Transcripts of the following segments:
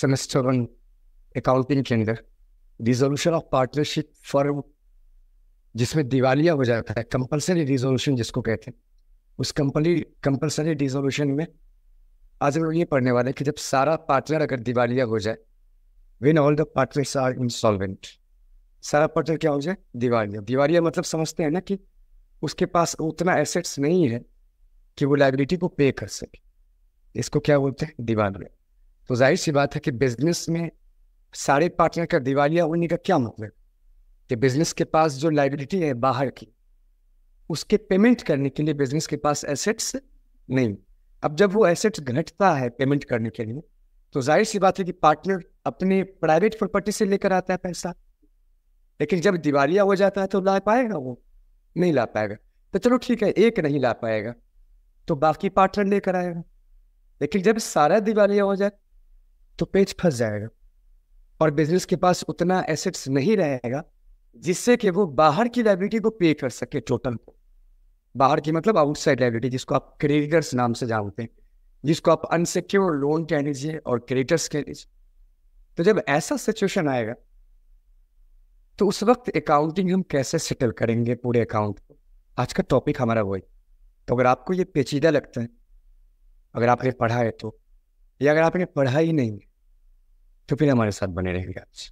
semester on accounting के अंदर resolution of partnership firm जिसमें दिवालिया हो जाता है कंपलसरी रिजोल्यूशन जिसको कहते हैं उस कंपनी कंपलसरी रिजोल्यूशन में आज हम लोग ये पढ़ने वाले हैं कि जब सारा पार्टनर अगर दिवालिया हो जाए when all the partners are instalment सारा पार्टनर क्या हो जाए दिवालिया दिवालिया मतलब समझते हैं ना कि उसके पास उतना एसेट्स नहीं है कि वो लाइबिलिटी को पे कर सके इसको क्या बोलते हैं दिवालिया तो जाहिर सी बात है कि बिजनेस में सारे पार्टनर का दिवालिया होने का क्या मतलब कि बिजनेस के पास जो लाइबिलिटी है बाहर की उसके पेमेंट करने के लिए बिजनेस के पास एसेट्स नहीं अब जब वो एसेट्स घटता है पेमेंट करने के लिए तो जाहिर सी बात है कि पार्टनर अपने प्राइवेट प्रॉपर्टी से लेकर आता है पैसा लेकिन जब दिवालिया हो जाता है तो ला पाएगा वो नहीं ला पाएगा तो चलो ठीक है एक नहीं ला पाएगा तो बाकी पार्टनर लेकर आएगा लेकिन जब सारा दिवालिया हो जाए तो पेज फंस जाएगा और बिजनेस के पास उतना एसेट्स नहीं रहेगा जिससे कि वो बाहर की लाइबिलिटी को पे कर सके टोटल को बाहर की मतलब आउटसाइड लाइबिलिटी जिसको आप क्रेडिटर्स नाम से जानते हैं जिसको आप अनसिक्योर लोन कह लीजिए और क्रेडिटर्स कह लीजिए तो जब ऐसा सिचुएशन आएगा तो उस वक्त अकाउंटिंग हम कैसे सेटल करेंगे पूरे अकाउंट को आज का टॉपिक हमारा वही तो अगर आपको ये पेचीदा लगता है अगर आपने पढ़ा है तो या अगर आपने पढ़ा ही नहीं तो फिर हमारे साथ बने रहेंगे आज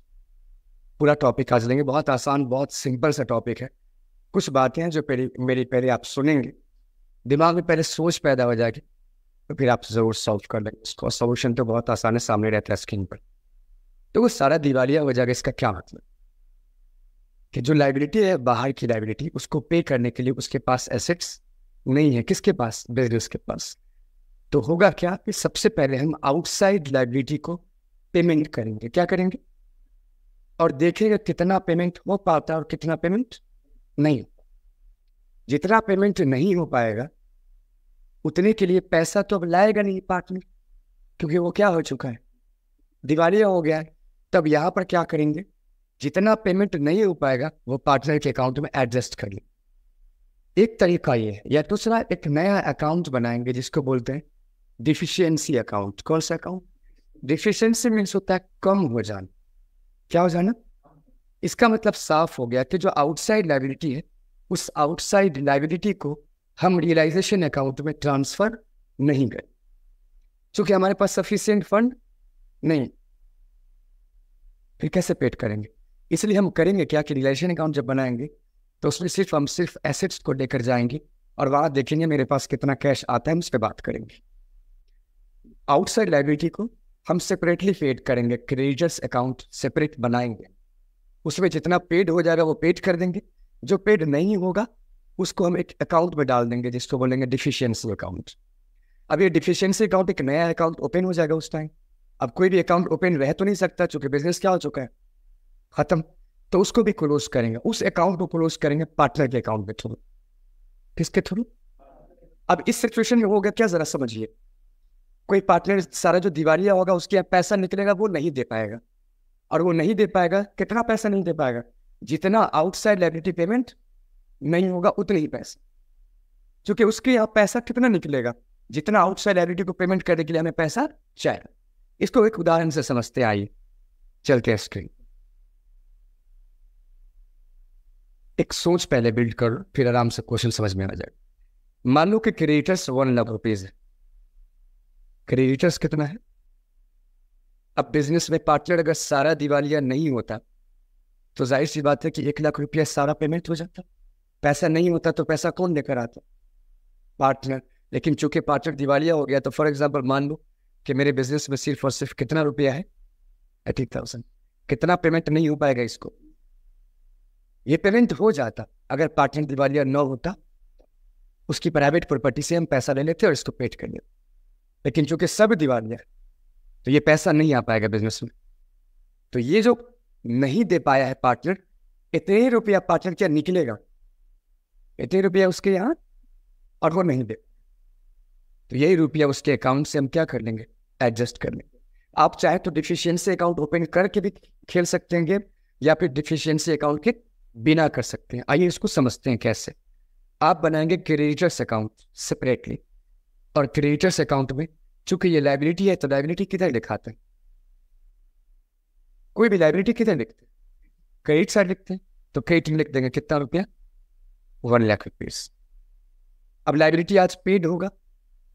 पूरा टॉपिक आज लेंगे बहुत आसान बहुत सिंपल सा टॉपिक है कुछ बातें हैं जो पहले मेरी पहले आप सुनेंगे दिमाग में पहले सोच पैदा हो जाएगी तो फिर आप ज़रूर सॉल्व कर लेंगे इसको सोल्यूशन तो बहुत आसान है सामने रहता है स्क्रीन पर तो वो सारा दिवालिया हो जाएगा इसका क्या मतलब कि जो लाइबिलिटी है बाहर की लाइबिलिटी उसको पे करने के लिए उसके पास एसेट्स नहीं है किसके पास बिजनेस के पास तो होगा क्या कि सबसे पहले हम आउटसाइड लाइब्रेटी को पेमेंट करेंगे क्या करेंगे और देखेंगे कितना पेमेंट हो पाता है और कितना पेमेंट नहीं जितना पेमेंट नहीं हो पाएगा उतने के लिए पैसा तो अब लाएगा नहीं पार्टनर क्योंकि वो क्या हो चुका है दिवालिया हो गया है तब यहाँ पर क्या करेंगे जितना पेमेंट नहीं हो पाएगा वो पार्टनर के अकाउंट में एडजस्ट करेंगे एक तरीका ये है या दूसरा एक नया अकाउंट बनाएंगे जिसको बोलते हैं डिफिशियंसी अकाउंट कौन सा अकाउंट डिफिशियंसी मीन्स होता है कम हो जाना क्या हो जाना इसका मतलब साफ हो गया कि जो आउटसाइड लाइबिलिटी है उस आउटसाइड लाइबिलिटी को हम रियलाइजेशन अकाउंट में ट्रांसफर नहीं करें चूंकि हमारे पास सफिशियंट फंड नहीं फिर कैसे पेड करेंगे इसलिए हम करेंगे क्या कि रिलेशन अकाउंट जब बनाएंगे तो उसमें सिर्फ हम सिर्फ एसेट्स को लेकर जाएंगे और वहां देखेंगे मेरे पास कितना कैश आता है हम उस पर बात करेंगे आउटसाइड लाइब्रेटी को हम सेपरेटली पेड करेंगे क्रेडिटर्स अकाउंट सेपरेट बनाएंगे उसमें जितना पेड हो जाएगा वो पेड कर देंगे जो पेड नहीं होगा उसको हम एक अकाउंट में डाल देंगे जिसको बोलेंगे डिफिशियंसी अकाउंट अब ये डिफिशियंसी अकाउंट एक नया अकाउंट ओपन हो जाएगा उस टाइम अब कोई भी अकाउंट ओपन रह तो नहीं सकता चूंकि बिजनेस क्या हो चुका है खत्म तो उसको भी क्लोज करेंगे उस अकाउंट को क्लोज करेंगे पार्टनर के अकाउंट के थ्रू किसके थ्रू अब इस सिचुएशन में हो गया क्या जरा समझिए कोई पार्टनर सारा जो दिवालिया होगा उसके यहाँ पैसा निकलेगा वो नहीं दे पाएगा और वो नहीं दे पाएगा कितना पैसा नहीं दे पाएगा जितना आउटसाइड लाइब्रेटी पेमेंट नहीं होगा उतना ही पैसा क्योंकि उसके यहाँ पैसा कितना निकलेगा जितना आउटसाइड लाइब्रेटी को पेमेंट करने के लिए हमें पैसा चाहिए इसको एक उदाहरण से समझते आइए चलते हैं स्क्रीन एक सोच पहले बिल्ड करो फिर आराम से क्वेश्चन समझ में आ जाए मान लो कि क्रिएटर्स वन लाख रुपीज है क्रेडिटर्स कितना है अब बिजनेस में पार्टनर अगर सारा दिवालिया नहीं होता तो जाहिर सी बात है कि एक लाख रुपया सारा पेमेंट हो जाता पैसा नहीं होता तो पैसा कौन लेकर आता पार्टनर लेकिन चूंकि पार्टनर दिवालिया हो गया तो फॉर एग्जाम्पल मान लो कि मेरे बिजनेस में सिर्फ और सिर्फ कितना रुपया है एटी थाउजेंड कितना पेमेंट नहीं हो पाएगा इसको ये पेमेंट हो जाता अगर पार्टनर दिवालिया न होता उसकी प्राइवेट प्रॉपर्टी से हम पैसा ले लेते और इसको पेट कर लेते लेकिन चूंकि सब दीवानी है तो ये पैसा नहीं आ पाएगा बिजनेस में तो ये जो नहीं दे पाया है पार्टनर इतने ही रुपया पार्टनर क्या निकलेगा इतने रुपया उसके यहाँ और वो नहीं दे तो यही रुपया उसके अकाउंट से हम क्या कर लेंगे एडजस्ट कर लेंगे आप चाहे तो डिफिशियंसी अकाउंट ओपन करके भी खेल सकते हैं गेम या फिर डिफिशियंसी अकाउंट के बिना कर सकते हैं आइए इसको समझते हैं कैसे आप बनाएंगे क्रेडिटर्स अकाउंट सेपरेटली और क्रिएटर्स अकाउंट में चूंकि ये लाइबिलिटी है तो लाइबिलिटी किधर लिखाते हैं कोई भी लाइबिलिटी किधर लिखते हैं क्रेडिट साइड लिखते हैं तो क्रेडिट लिख देंगे कितना रुपया वन लाख रुपीज अब लाइबिलिटी आज पेड होगा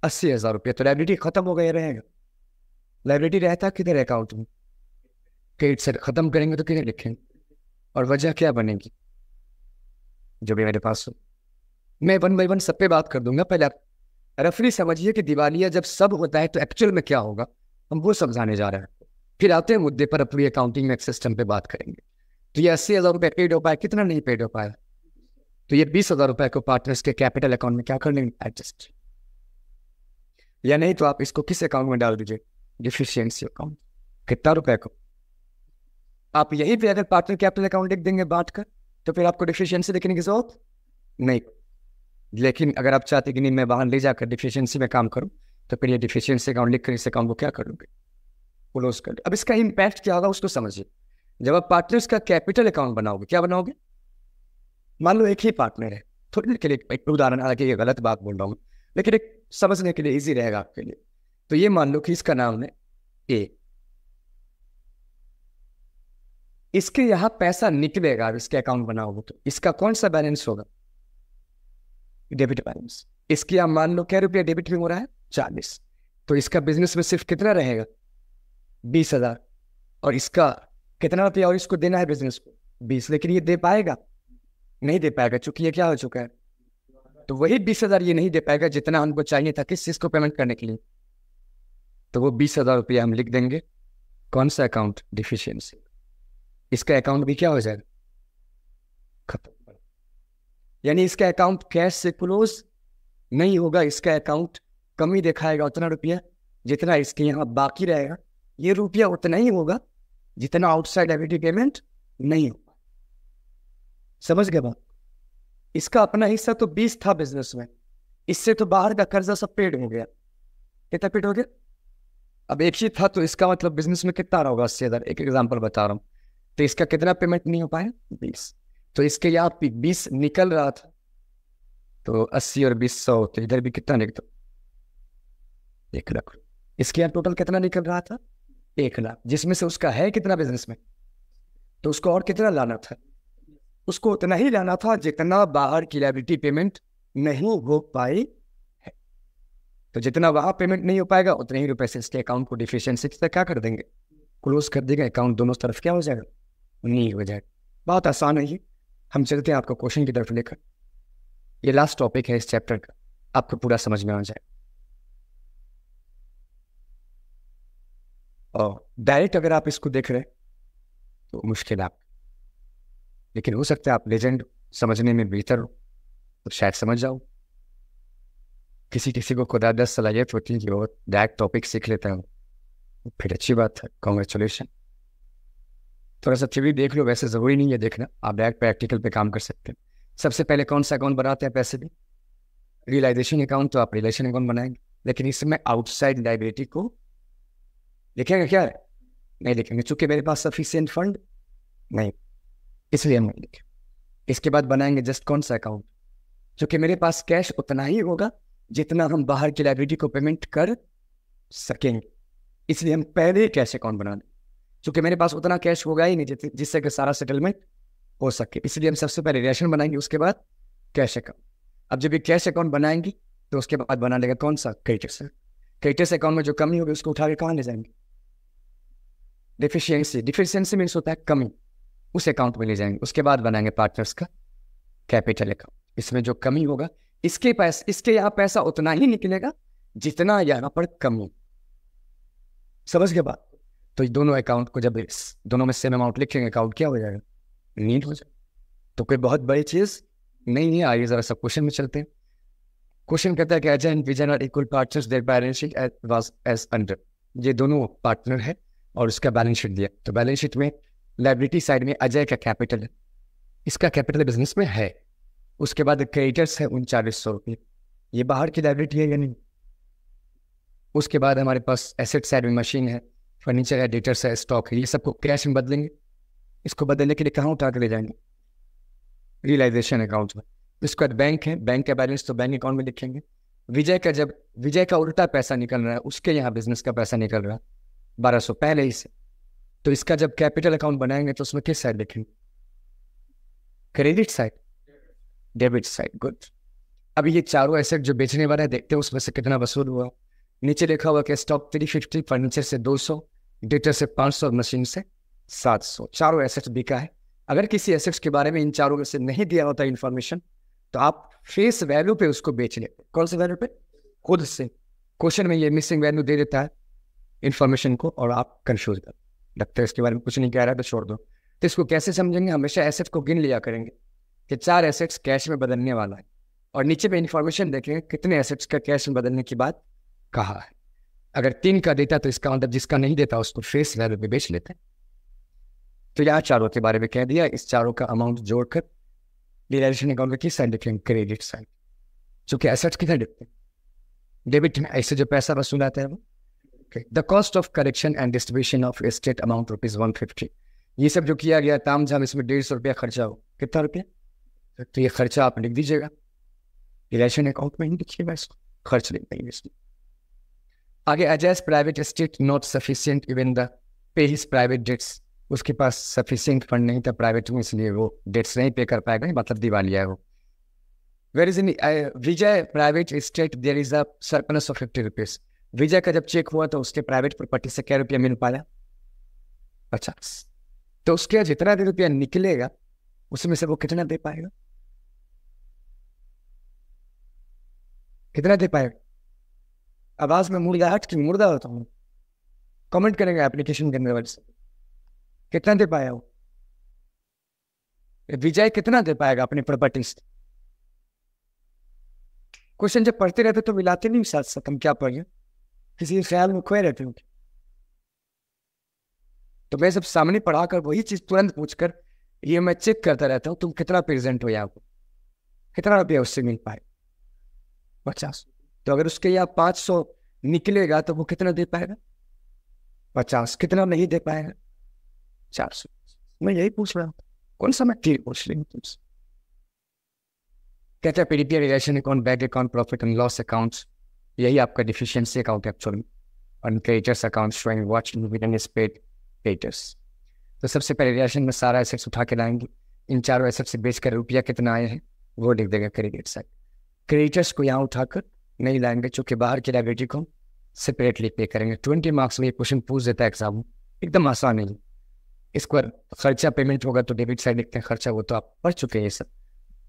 अस्सी हजार रुपया तो लाइबिलिटी खत्म हो गया रहेगा लाइबिलिटी रहता किधर अकाउंट में क्रेडिट साइड खत्म करेंगे तो किधर लिखेंगे और वजह क्या बनेगी जो भी मेरे पास हो मैं वन बाई वन सब पे बात कर दूंगा पहले आप रफली समझिए कि दिवालिया जब सब होता है तो एक्चुअल में क्या होगा हम वो समझाने जा रहे हैं फिर आते हैं मुद्दे पर अपनी अकाउंटिंग में सिस्टम पे बात करेंगे तो ये अस्सी हज़ार रुपये पेड हो पाया कितना नहीं पेड हो पाया तो ये बीस हज़ार रुपये को पार्टनर्स के कैपिटल अकाउंट में क्या कर लेंगे एडजस्ट या नहीं तो आप इसको किस अकाउंट में डाल दीजिए डिफिशियंसी अकाउंट कितना रुपये को आप यहीं पे अगर पार्टनर कैपिटल अकाउंट देख देंगे बांट कर तो फिर आपको डिफिशियंसी देखने की जरूरत नहीं लेकिन अगर आप चाहते कि नहीं मैं बाहर ले जाकर डिफिशियंसी में काम करूँ तो फिर ये डिफिशियंसी अकाउंट लिख कर इस अकाउंट को क्या कर लूँगी क्लोज कर अब इसका इम्पैक्ट क्या होगा उसको समझिए जब आप पार्टनर्स का कैपिटल अकाउंट बनाओगे क्या बनाओगे मान लो एक ही पार्टनर है थोड़ी देर के लिए एक उदाहरण हालांकि ये गलत बात बोल रहा हूँ लेकिन एक समझने के लिए इजी रहेगा आपके लिए तो ये मान लो कि इसका नाम है ए इसके यहाँ पैसा निकलेगा इसके अकाउंट बनाओगे तो इसका कौन सा बैलेंस होगा डेबिट बैलेंस इसकी आप मान लो क्या रुपया डेबिट में हो रहा है चालीस तो इसका बिजनेस में सिर्फ कितना रहेगा बीस हजार और इसका कितना रुपया और इसको देना है बिजनेस को बीस लेकिन ये दे पाएगा नहीं दे पाएगा चूंकि ये क्या हो चुका है तो वही बीस हजार ये नहीं दे पाएगा जितना हमको चाहिए था किस चीज को पेमेंट करने के लिए तो वो बीस हजार रुपया हम लिख देंगे कौन सा अकाउंट डिफिशियंसी इसका अकाउंट भी क्या हो जाएगा खत्म यानी इसका अकाउंट कैश से क्लोज नहीं होगा इसका अकाउंट कम ही दिखाएगा उतना रुपया जितना इसके यहाँ बाकी रहेगा ये रुपया उतना ही होगा जितना आउटसाइड एविटी पेमेंट नहीं होगा समझ गए बात इसका अपना हिस्सा तो बीस था बिजनेस में इससे तो बाहर का कर्जा सब पेड हो गया कितना पेड हो गया अब एक ही था तो इसका मतलब बिजनेस में कितना रहा होगा अस्सी हज़ार एक एग्जाम्पल बता रहा हूँ तो इसका कितना पेमेंट नहीं हो पाया बीस तो इसके लिए आप बीस निकल रहा था तो अस्सी और बीस सौ तो इधर भी कितना निकल एक लाख इसके यहाँ टोटल कितना निकल रहा था एक लाख जिसमें से उसका है कितना बिजनेस में तो उसको और कितना लाना था उसको उतना ही लाना था जितना बाहर की लाइबिलिटी पेमेंट नहीं हो पाई है तो जितना वहां पेमेंट नहीं हो पाएगा उतने ही रुपए से इसके अकाउंट को डिफिशियंसी से क्या कर देंगे क्लोज कर देगा अकाउंट दोनों तरफ क्या हो जाएगा नहीं हो जाएगा बहुत आसान है ये हम चलते हैं आपको क्वेश्चन की तरफ लेकर ये लास्ट टॉपिक है इस चैप्टर का आपको पूरा समझ में आ जाए और डायरेक्ट अगर आप इसको देख रहे तो मुश्किल आप लेकिन हो सकता है आप लेजेंड समझने में बेहतर हो तो शायद समझ जाओ किसी किसी को खुदा दस सलाहियत होती है कि वो डायरेक्ट टॉपिक सीख लेता हूँ फिर अच्छी बात है कॉन्ग्रेचुलेशन थोड़ा सा थ्योरी देख लो वैसे ज़रूरी नहीं है देखना आप डायरेक्ट प्रैक्टिकल पे काम कर सकते हैं सबसे पहले कौन सा अकाउंट बनाते हैं पैसे भी रियलाइजेशन अकाउंट तो आप रिलेशन अकाउंट बनाएंगे लेकिन इसमें आउटसाइड लाइबिलिटी को लिखेंगे क्या नहीं लिखेंगे चूंकि मेरे पास सफिशियंट फंड नहीं इसलिए हम नहीं लिखे इसके बाद बनाएंगे जस्ट कौन सा अकाउंट चूंकि मेरे पास कैश उतना ही होगा जितना हम बाहर की लाइब्रेरी को पेमेंट कर सकेंगे इसलिए हम पहले ही कैश अकाउंट बना लें चूंकि मेरे पास उतना कैश होगा ही नहीं जिससे कि सारा सेटलमेंट हो सके इसलिए हम सबसे पहले रेशन बनाएंगे उसके बाद कैश अकाउंट अब जब ये कैश अकाउंट बनाएंगे तो उसके बाद बना लेगा कौन सा क्रेडिटर्स क्रेडिटर्स अकाउंट में जो कमी होगी उसको उठा के कहाँ ले जाएंगे डिफिशियंसी डिफिशियंसी मीन्स होता है कमी उस अकाउंट में ले जाएंगे उसके बाद बनाएंगे पार्टनर्स का कैपिटल अकाउंट इसमें जो कमी होगा इसके पैस इसके यहाँ पैसा उतना ही निकलेगा जितना यहाँ पर कमी समझ के बाद तो दोनों अकाउंट को जब दोनों में सेम अमाउंट लिखेंगे अकाउंट क्या हो जाएगा नीट हो जाए तो कोई बहुत बड़ी चीज़ नहीं है आइए ज़रा सब क्वेश्चन में चलते हैं क्वेश्चन कहता है कि Ajay and Vijay are equal partners their balance sheet was as under ये दोनों पार्टनर है और उसका बैलेंस शीट दिया तो बैलेंस शीट में लाइब्रिटी साइड में अजय का कैपिटल है इसका कैपिटल बिजनेस में है उसके बाद क्रेडिटर्स है उनचालीस सौ रुपये ये बाहर की लाइब्रिटी है या नहीं उसके बाद हमारे पास एसेट साइड में मशीन है फर्नीचर है डेटर्स है स्टॉक है ये सबको कैश में बदलेंगे इसको बदलने के लिए कहाँ उठा के ले जाएंगे रियलाइजेशन अकाउंट में इसके बाद बैंक है बैंक का बैलेंस तो बैंक अकाउंट में लिखेंगे विजय का जब विजय का उल्टा पैसा निकल रहा है उसके यहाँ बिजनेस का पैसा निकल रहा है बारह सौ पहले ही से तो इसका जब कैपिटल अकाउंट बनाएंगे तो उसमें किस साइड लिखेंगे credit side debit side good अब ये चारों एसेट जो बेचने वाला है देखते हैं उसमें से कितना वसूल हुआ नीचे लिखा हुआ कि स्टॉक थ्री फिफ्टी फर्नीचर से दो सौ डेटा से पाँच सौ मशीन से सात सौ चारों एसेट्स बिका है अगर किसी एसेट्स के बारे में इन चारों में से नहीं दिया होता इन्फॉर्मेशन तो आप फेस वैल्यू पे उसको बेच ले कौन से वैल्यू पे खुद से क्वेश्चन में ये मिसिंग वैल्यू दे देता है इन्फॉर्मेशन को और आप कंफ्यूज कर डॉक्टर इसके बारे में कुछ नहीं कह रहा है तो छोड़ दो तो इसको कैसे समझेंगे हमेशा एसेट्स को गिन लिया करेंगे कि चार एसेट्स कैश में बदलने वाला है और नीचे पे इन्फॉर्मेशन देखेंगे कितने एसेट्स का कैश में बदलने की बात कहा है अगर तीन का देता तो इसका मतलब जिसका नहीं देता उसको फेस वैल्यू पे बेच लेते तो यहाँ चारों के बारे में कह दिया इस चारों का अमाउंट जोड़कर डिलेशन अकाउंट में किस साइड लिखेंगे क्रेडिट साइड चूंकि एसेट्स किधर लिखते हैं डेबिट में ऐसे जो पैसा वसूल आते हैं वो the cost of collection and distribution of estate amount rupees one fifty ये सब जो किया गया ताम झाम इसमें डेढ़ सौ रुपया खर्चा हो कितना रुपया तो ये खर्चा आप लिख दीजिएगा डिलेशन अकाउंट में ही लिखिएगा इसको खर्च लिख देंगे इसमें आगे Ajay private estate not sufficient even the pay his private debts उसके पास सफिशियंट फंड नहीं था प्राइवेट में इसलिए वो डेट्स नहीं पे कर पाएगा मतलब दिवालिया है वो where is in Vijay private estate there is a surplus of fifty rupees Vijay का जब चेक हुआ तो उसके प्राइवेट प्रॉपर्टी से क्या रुपया मिल पाया अच्छा तो उसके जितना रुपया निकलेगा उसमें से वो कितना दे पाएगा कितना दे पाएगा आवाज में मुर्दा हट की मुर्दा होता हूँ कमेंट करेंगे एप्लीकेशन के अंदर से कितना दे पाया वो विजय कितना दे पाएगा अपनी प्रॉपर्टीज क्वेश्चन जब पढ़ते रहते तो मिलाते नहीं साथ साथ हम क्या पढ़ें किसी ख्याल में खोए रहते होंगे तो मैं सब सामने पढ़ाकर वही चीज तुरंत पूछकर ये मैं चेक करता रहता हूँ तुम कितना प्रेजेंट हो यहाँ को कितना रुपया उससे मिल पाए पचास तो अगर उसके यहाँ पाँच सौ निकलेगा तो वो कितना दे पाएगा पचास कितना नहीं दे पाएगा चार सौ मैं यही पूछ रहा हूँ कौन सा मैं क्लियर पूछ रही हूँ तुमसे कहते हैं PDP realisation account bank account profit and loss accounts यही आपका डिफिशियंसी अकाउंट एक्चुअल और creditors account showing which dividend is paid creditors तो सबसे पहले रिलेशन में सारा एसेट्स उठा के लाएंगे इन चारों एसेट्स से बेचकर रुपया कितना आए हैं वो लिख देगा क्रेडिट साइड क्रेडिटर्स को यहाँ उठाकर नई लैंग्वेज जो कि बाहर की लाइब्रेटी को सेपरेटली पे करेंगे ट्वेंटी मार्क्स में ये क्वेश्चन पूछ देता है एग्जाम एकदम आसान है इस पर खर्चा पेमेंट होगा तो डेबिट साइड लिखते हैं खर्चा वो तो आप पढ़ चुके हैं सब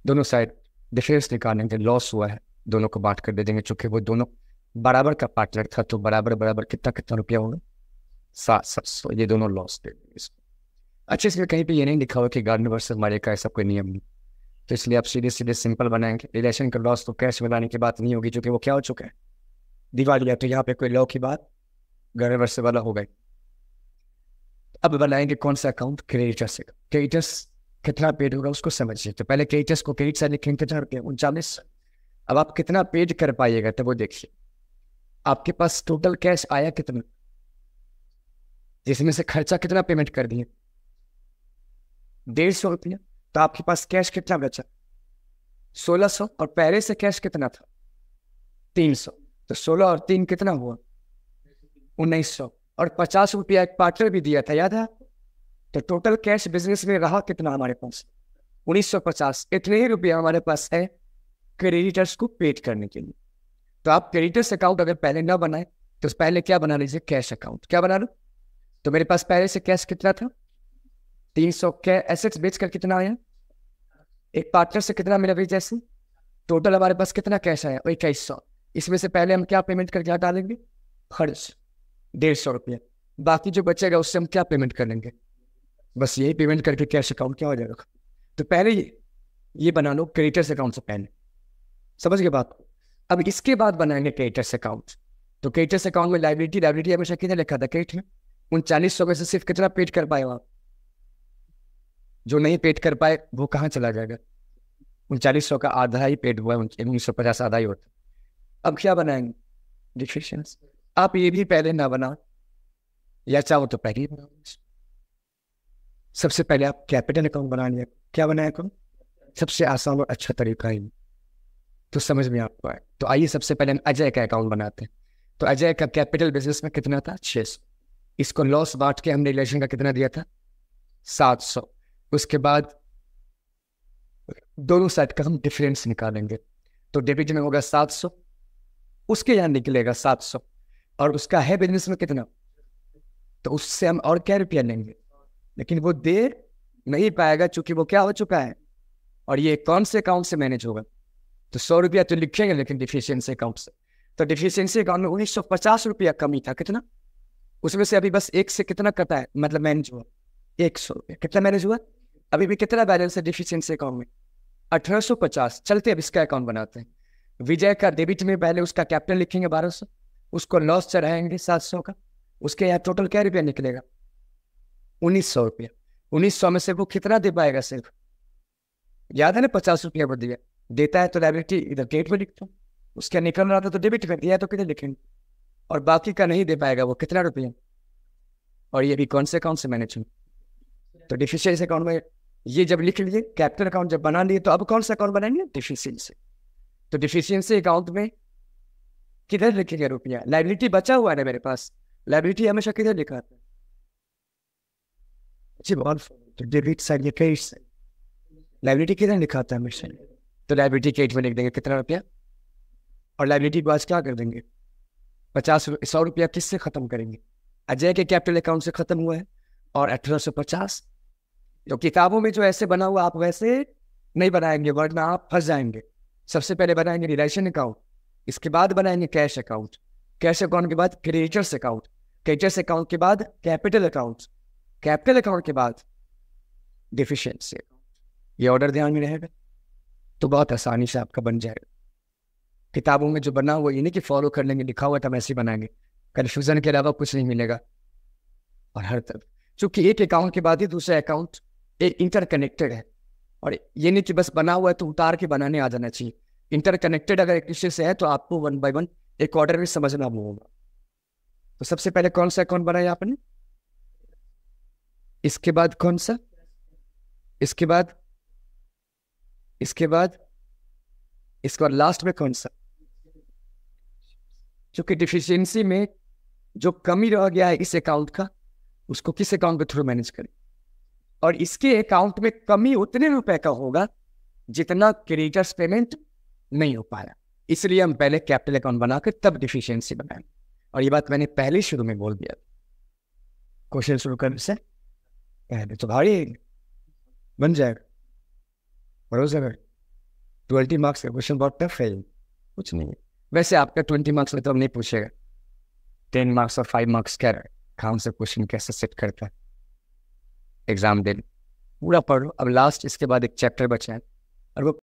दोनों साइड डिफरेंस निकालेंगे लॉस हुआ है दोनों को बांट कर दे देंगे चूंकि वो दोनों बराबर का पार्टनर था तो बराबर बराबर कितना कितना रुपया होगा सात सात सौ ये दोनों लॉस दे देंगे अच्छा इसमें कहीं पे ये नहीं लिखा हुआ कि गार्डन वर्सेस मारे का ऐसा कोई नियम नहीं तो इसलिए आप सीधे सीधे सिंपल बनाएंगे रिलेशन का लॉस तो कैश में लाने की बात नहीं होगी क्योंकि वो क्या हो चुका है दिवाली है तो यहाँ पे कोई लॉ की बात गैर से वाला हो गई अब बनाएंगे कौन सा अकाउंट क्रेडिटर से क्रेडिटर्स कितना पेड होगा उसको समझिए तो पहले क्रेडिटर्स को क्रेडिट से लिखेंगे चार रुपये उनचालीस अब आप कितना पेड कर पाइएगा तो वो देखिए आपके पास टोटल कैश आया कितना जिसमें से खर्चा कितना पेमेंट कर दिए डेढ़ सौ रुपया तो आपके पास कैश कितना बचा सोलह सौ और पहले से कैश कितना था तीन सौ तो सोलह और तीन कितना हुआ उन्नीस सौ और पचास रुपया एक पार्टनर भी दिया था याद है तो टोटल कैश बिजनेस में रहा कितना हमारे पास उन्नीस सौ पचास इतने ही रुपया हमारे पास है क्रेडिटर्स को पेड करने के लिए तो आप क्रेडिटर्स अकाउंट अगर पहले ना बनाए तो पहले क्या बना लीजिए कैश अकाउंट क्या बना लो तो मेरे पास पहले से कैश कितना था तीन सौ एसेट्स बेच कर कितना आया एक पार्टनर से कितना मिला भाई जैसे टोटल हमारे पास कितना कैश आया इक्कीस सौ इसमें से पहले हम क्या पेमेंट करके हटा देंगे खर्च डेढ़ सौ रुपये बाकी जो बचेगा उससे हम क्या पेमेंट कर लेंगे बस यही पेमेंट करके कैश अकाउंट क्या हो जाएगा तो पहले ये ये बना लो क्रेडिटर्स अकाउंट से पहले समझ गए बात अब इसके बाद बनाएंगे क्रेडिटर्स अकाउंट तो क्रेडिटर्स अकाउंट में लाइब्रेटी लाइब्रेटी हमेशा कितना लिखा था क्रेडिट में उन चालीस सौ में से सिर्फ कितना पेड कर पाए आप जो नहीं पेट कर पाए वो कहाँ चला जाएगा उनचालीस सौ का आधा ही पेट हुआ है उन्नीस सौ पचास आधा ही होता अब क्या बनाएंगे डिफिशन आप ये भी पहले ना बनाओ या चाहो तो पहले ही बनाओ सबसे पहले आप कैपिटल अकाउंट बना लिया क्या बनाया अकाउंट सबसे आसान और अच्छा तरीका है तो समझ में आपको आए तो आइए सबसे पहले हम अजय का अकाउंट बनाते हैं तो अजय का कैपिटल बिजनेस में कितना था छः सौ इसको लॉस बांट के हमने रिलेशन का कितना दिया था सात सौ उसके बाद दोनों साइड का हम डिफरेंस निकालेंगे तो डेबिट में होगा सात सौ उसके यहाँ निकलेगा सात सौ और उसका है बिजनेस में कितना तो उससे हम और क्या रुपया लेंगे लेकिन वो दे नहीं पाएगा चूंकि वो क्या हो चुका है और ये कौन से अकाउंट से मैनेज होगा तो सौ रुपया तो लिखेंगे लेकिन डिफिशियंसी अकाउंट से तो डिफिशियंसी अकाउंट में उन्नीस सौ पचास रुपया कमी था कितना उसमें से अभी बस एक से कितना कटा है मतलब मैनेज हुआ एक सौ रुपया कितना मैनेज हुआ अभी भी कितना बैलेंस है डिफिशियंसी अकाउंट में अठारह चलते अब इसका अकाउंट बनाते हैं विजय का डेबिट में पहले उसका कैपिटल लिखेंगे 1200 उसको लॉस चढ़ाएंगे 700 का उसके यहाँ टोटल क्या रुपया निकलेगा उन्नीस सौ रुपया उन्नीस सौ में से वो कितना दे पाएगा सिर्फ याद है ना पचास रुपया पर दिया देता है तो लाइबिलिटी इधर डेट में लिखता हूँ उसके निकल रहा था तो डेबिट कर दिया तो कितने लिखेंगे और बाकी का नहीं दे पाएगा वो कितना रुपया और ये भी कौन से अकाउंट से मैनेज हुआ तो डिफिशियंस अकाउंट में ये जब लिख लिए कैपिटल अकाउंट जब बना लिए तो अब कौन सा अकाउंट बनाएंगे डिफिशियंसी तो डिफिशियंसी अकाउंट में किधर लिखेंगे रुपया लाइबिलिटी बचा हुआ है ना मेरे पास लाइबिलिटी हमेशा किधर लिखा था जी बहुत तो डेबिट साइड या क्रेडिट साइड लाइबिलिटी किधर लिखा था हमेशा तो लाइबिलिटी क्रेडिट में लिख देंगे कितना रुपया और लाइबिलिटी को आज क्या कर देंगे पचास सौ रुपया किससे खत्म करेंगे अजय के कैपिटल अकाउंट से खत्म हुआ है और अठारह सौ पचास जो किताबों में जो ऐसे बना हुआ आप वैसे नहीं बनाएंगे वरना आप फंस जाएंगे सबसे पहले बनाएंगे रिलेशन अकाउंट इसके बाद बनाएंगे कैश अकाउंट कैश अकाउंट के बाद क्रेडिटर्स अकाउंट क्रेडिटर्स अकाउंट के बाद कैपिटल अकाउंट कैपिटल अकाउंट के बाद डिफिशेंसी ये ऑर्डर ध्यान में रहेगा तो बहुत आसानी से आपका बन जाएगा किताबों में जो बना हुआ ये नहीं कि फॉलो कर लेंगे लिखा हुआ तब ऐसे बनाएंगे कन्फ्यूजन के अलावा कुछ नहीं मिलेगा और हर तरफ चूंकि एक अकाउंट के बाद ही दूसरा अकाउंट एक इंटरकनेक्टेड है और ये नहीं कि बस बना हुआ है तो उतार के बनाने आ जाना चाहिए इंटरकनेक्टेड अगर एक दूसरे से है तो आपको वन बाय वन एक ऑर्डर में समझना होगा तो सबसे पहले कौन सा अकाउंट बनाया आपने इसके बाद कौन सा इसके बाद इसके बाद इसके बाद लास्ट में कौन सा क्योंकि डिफिशियंसी में जो कमी रह गया है इस अकाउंट का उसको किस अकाउंट के थ्रू मैनेज करें और इसके अकाउंट में कमी उतने रुपए का होगा जितना क्रेडिटर्स पेमेंट नहीं हो पाया इसलिए हम पहले कैपिटल अकाउंट बनाकर तब डिफिशियंसी बनाए और ये बात मैंने पहले शुरू में बोल दिया क्वेश्चन शुरू करने से पहले तो भारी बन जाएगा भरोसा कर ट्वेंटी मार्क्स का क्वेश्चन बहुत टफ है कुछ नहीं है वैसे आपका ट्वेंटी मार्क्स में तो हम नहीं पूछेगा टेन मार्क्स और फाइव मार्क्स क्या रहा कहाँ से क्वेश्चन कैसे सेट करता है एग्ज़ाम दे पूरा पढ़ लो अब लास्ट इसके बाद एक चैप्टर बचा है और वो